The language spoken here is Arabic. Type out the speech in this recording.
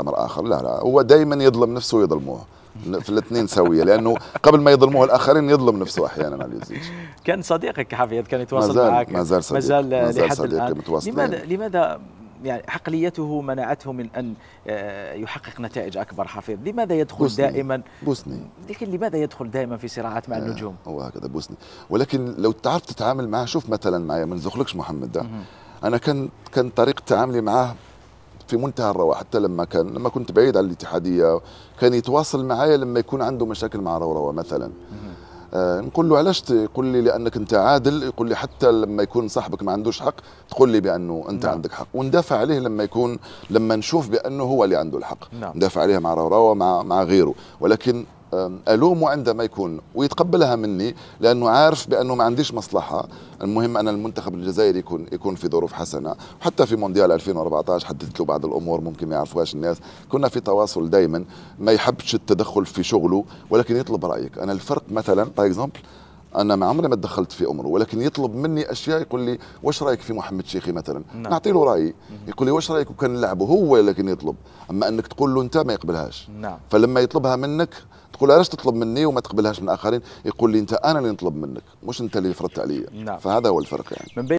امر اخر لا لا هو دائما يظلم نفسه ويظلموه في الاثنين سويه لانه قبل ما يظلموه الاخرين يظلم نفسه احيانا على الزيج كان صديقك حفيظ كان يتواصل مازال معك ما زال صديق مازال ما لحد صديق الان لماذا لماذا يعني عقليته منعته من ان آه، يحقق نتائج اكبر حفيظ لماذا يدخل بوسني دائما بوسني لكن لماذا يدخل دائما في صراعات مع آه، النجوم هو هكذا بوسني ولكن لو تعرف تتعامل معه شوف مثلا معي ما نزخلكش محمد ده انا كان كان طريقه تعاملي معاه في منتهى الروعه حتى لما كان لما كنت بعيد عن الاتحاديه كان يتواصل معايا لما يكون عنده مشاكل مع روروه مثلا آه نقول له علاش يقول لي لانك انت عادل يقول لي حتى لما يكون صاحبك ما عندوش حق تقول لي بانه انت نعم. عندك حق وندافع عليه لما يكون لما نشوف بانه هو اللي عنده الحق نعم. ندافع عليه مع روروه مع مع غيره ولكن الومه عندما يكون ويتقبلها مني لانه عارف بانه ما عنديش مصلحه المهم ان المنتخب الجزائري يكون يكون في ظروف حسنه وحتى في مونديال 2014 حددت له بعض الامور ممكن ما يعرفوهاش الناس كنا في تواصل دائما ما يحبش التدخل في شغله ولكن يطلب رايك انا الفرق مثلا باي اكزومبل انا ما عمري ما تدخلت في امره ولكن يطلب مني اشياء يقول لي واش رايك في محمد شيخي مثلا نعم. نعطي له رايي يقول لي واش رايك وكان نلعبه هو لكن يطلب اما انك تقول له انت ما يقبلهاش نعم. فلما يطلبها منك تقول علاش تطلب مني وما تقبلهاش من الاخرين يقول لي انت انا اللي نطلب منك مش انت اللي فرضت عليا نعم. فهذا هو الفرق يعني